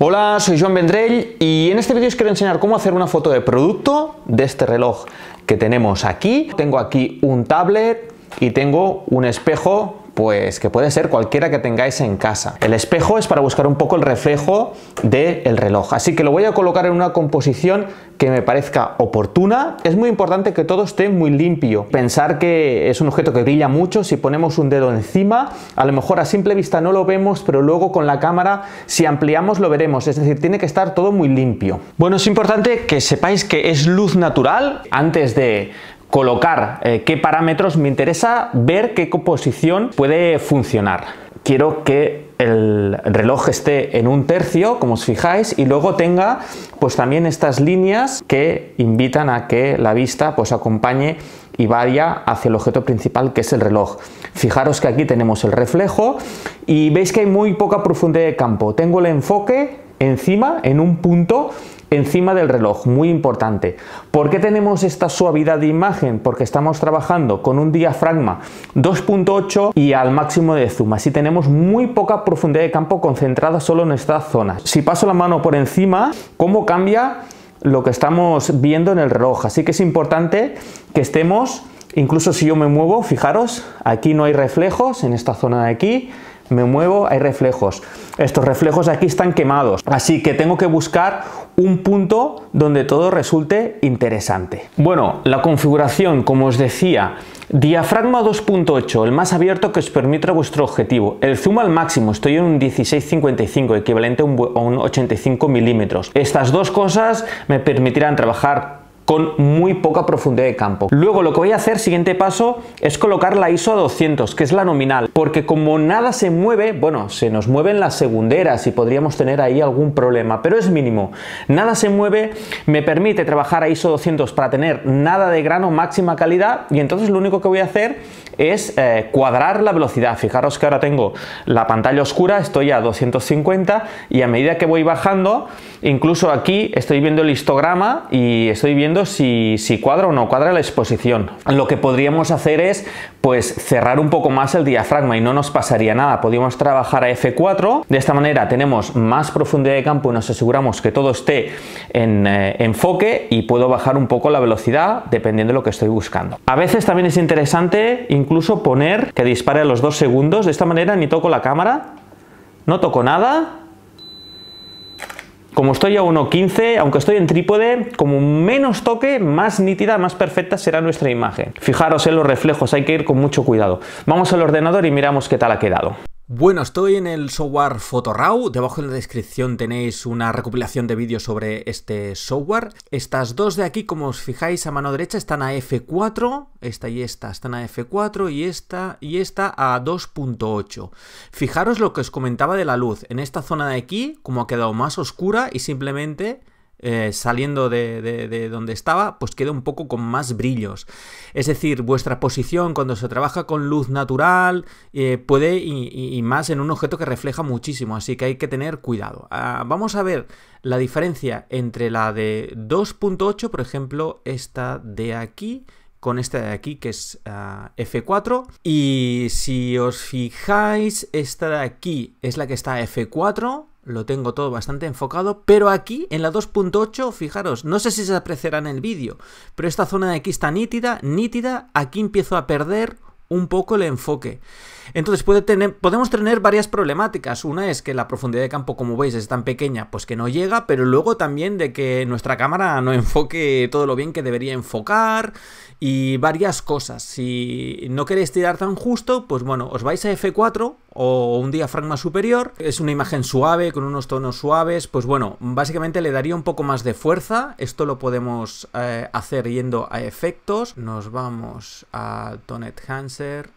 Hola, soy Joan Vendrell y en este vídeo os quiero enseñar cómo hacer una foto de producto de este reloj que tenemos aquí. Tengo aquí un tablet y tengo un espejo pues que puede ser cualquiera que tengáis en casa. El espejo es para buscar un poco el reflejo del reloj, así que lo voy a colocar en una composición que me parezca oportuna. Es muy importante que todo esté muy limpio. Pensar que es un objeto que brilla mucho, si ponemos un dedo encima, a lo mejor a simple vista no lo vemos, pero luego con la cámara, si ampliamos, lo veremos. Es decir, tiene que estar todo muy limpio. Bueno, es importante que sepáis que es luz natural. Antes de colocar eh, qué parámetros, me interesa ver qué composición puede funcionar. Quiero que el reloj esté en un tercio, como os fijáis, y luego tenga pues también estas líneas que invitan a que la vista pues acompañe y vaya hacia el objeto principal que es el reloj. Fijaros que aquí tenemos el reflejo y veis que hay muy poca profundidad de campo. Tengo el enfoque encima en un punto encima del reloj, muy importante. ¿Por qué tenemos esta suavidad de imagen? Porque estamos trabajando con un diafragma 2.8 y al máximo de zoom, así tenemos muy poca profundidad de campo concentrada solo en esta zona. Si paso la mano por encima, ¿cómo cambia lo que estamos viendo en el reloj? Así que es importante que estemos, incluso si yo me muevo, fijaros, aquí no hay reflejos en esta zona de aquí, me muevo, hay reflejos. Estos reflejos aquí están quemados, así que tengo que buscar un punto donde todo resulte interesante. Bueno, la configuración, como os decía, diafragma 2.8, el más abierto que os permita vuestro objetivo. El zoom al máximo, estoy en un 1655, equivalente a un 85 milímetros. Estas dos cosas me permitirán trabajar con muy poca profundidad de campo. Luego lo que voy a hacer, siguiente paso, es colocar la ISO a 200, que es la nominal, porque como nada se mueve, bueno, se nos mueven las segunderas y podríamos tener ahí algún problema, pero es mínimo. Nada se mueve, me permite trabajar a ISO 200 para tener nada de grano, máxima calidad, y entonces lo único que voy a hacer es eh, cuadrar la velocidad. Fijaros que ahora tengo la pantalla oscura, estoy a 250 y a medida que voy bajando, incluso aquí estoy viendo el histograma y estoy viendo si, si cuadra o no cuadra la exposición. Lo que podríamos hacer es pues cerrar un poco más el diafragma y no nos pasaría nada. Podríamos trabajar a F4, de esta manera tenemos más profundidad de campo y nos aseguramos que todo esté en eh, enfoque y puedo bajar un poco la velocidad dependiendo de lo que estoy buscando. A veces también es interesante incluso poner que dispare a los dos segundos, de esta manera ni toco la cámara, no toco nada como estoy a 1.15, aunque estoy en trípode, como menos toque, más nítida, más perfecta será nuestra imagen. Fijaros en los reflejos, hay que ir con mucho cuidado. Vamos al ordenador y miramos qué tal ha quedado. Bueno, estoy en el software PhotoRAW. Debajo en la descripción tenéis una recopilación de vídeos sobre este software. Estas dos de aquí, como os fijáis a mano derecha, están a F4. Esta y esta están a F4 y esta y esta a 2.8. Fijaros lo que os comentaba de la luz. En esta zona de aquí, como ha quedado más oscura y simplemente eh, saliendo de, donde estaba, pues queda un poco con más brillos. Es decir, vuestra posición cuando se trabaja con luz natural eh, puede y, más en un objeto que refleja muchísimo, así que hay que tener cuidado. Ah, vamos a ver la diferencia entre la de 2.8, por ejemplo, esta de aquí con esta de aquí que es ah, F4 y si os fijáis esta de aquí es la que está F4 lo tengo todo bastante enfocado, pero aquí en la 2.8, fijaros, no sé si se apreciará en el vídeo, pero esta zona de aquí está nítida, nítida, aquí empiezo a perder un poco el enfoque. Entonces puede tener, podemos tener varias problemáticas. Una es que la profundidad de campo, como veis, es tan pequeña, pues que no llega, pero luego también de que nuestra cámara no enfoque todo lo bien que debería enfocar y varias cosas. Si no queréis tirar tan justo, pues bueno, os vais a F4 o un diafragma superior. Es una imagen suave, con unos tonos suaves. Pues bueno, básicamente le daría un poco más de fuerza. Esto lo podemos eh, hacer yendo a efectos. Nos vamos a tonet hanser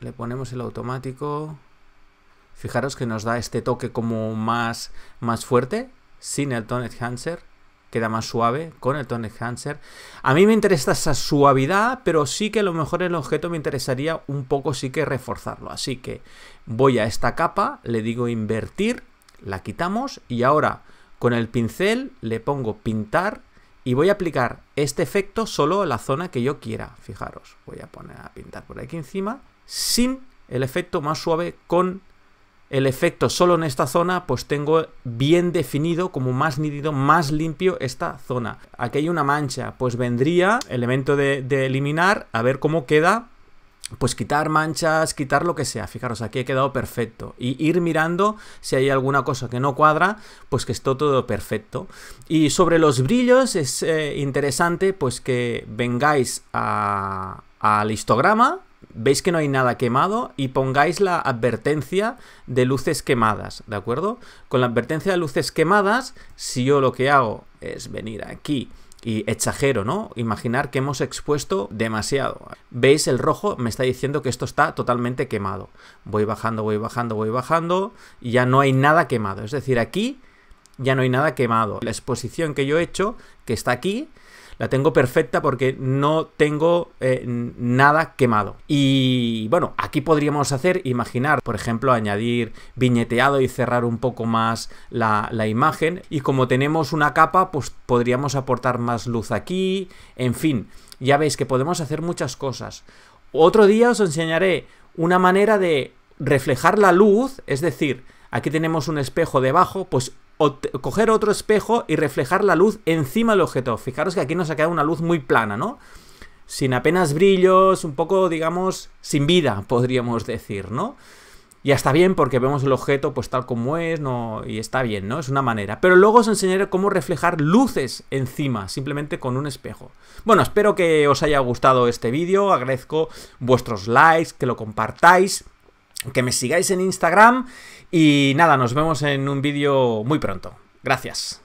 Le ponemos el automático. Fijaros que nos da este toque como más, más fuerte sin el tonet Hanser queda más suave con el Tone Enhancer. A mí me interesa esa suavidad, pero sí que a lo mejor el objeto me interesaría un poco sí que reforzarlo. Así que voy a esta capa, le digo invertir, la quitamos y ahora con el pincel le pongo pintar y voy a aplicar este efecto solo en la zona que yo quiera. Fijaros, voy a poner a pintar por aquí encima sin el efecto más suave con el efecto solo en esta zona, pues tengo bien definido, como más nítido, más limpio esta zona. Aquí hay una mancha, pues vendría elemento de, eliminar, a ver cómo queda pues quitar manchas, quitar lo que sea. Fijaros, aquí ha quedado perfecto. Y ir mirando si hay alguna cosa que no cuadra, pues que esto todo perfecto. Y sobre los brillos es eh, interesante pues que vengáis al histograma veis que no hay nada quemado y pongáis la advertencia de luces quemadas, ¿de acuerdo? Con la advertencia de luces quemadas, si yo lo que hago es venir aquí y exagero, ¿no? Imaginar que hemos expuesto demasiado. ¿Veis el rojo? Me está diciendo que esto está totalmente quemado. Voy bajando, voy bajando, voy bajando y ya no hay nada quemado. Es decir, aquí ya no hay nada quemado. La exposición que yo he hecho, que está aquí, la tengo perfecta porque no tengo eh, nada quemado. Y bueno, aquí podríamos hacer, imaginar, por ejemplo, añadir viñeteado y cerrar un poco más la, la imagen. Y como tenemos una capa, pues podríamos aportar más luz aquí, en fin. Ya veis que podemos hacer muchas cosas. Otro día os enseñaré una manera de reflejar la luz, es decir, aquí tenemos un espejo debajo, pues o coger otro espejo y reflejar la luz encima del objeto. Fijaros que aquí nos ha quedado una luz muy plana, ¿no? Sin apenas brillos, un poco, digamos, sin vida, podríamos decir, ¿no? Y está bien porque vemos el objeto pues tal como es, no, y está bien, ¿no? Es una manera. Pero luego os enseñaré cómo reflejar luces encima, simplemente con un espejo. Bueno, espero que os haya gustado este vídeo, agradezco vuestros likes, que lo compartáis que me sigáis en Instagram y nada, nos vemos en un vídeo muy pronto. Gracias.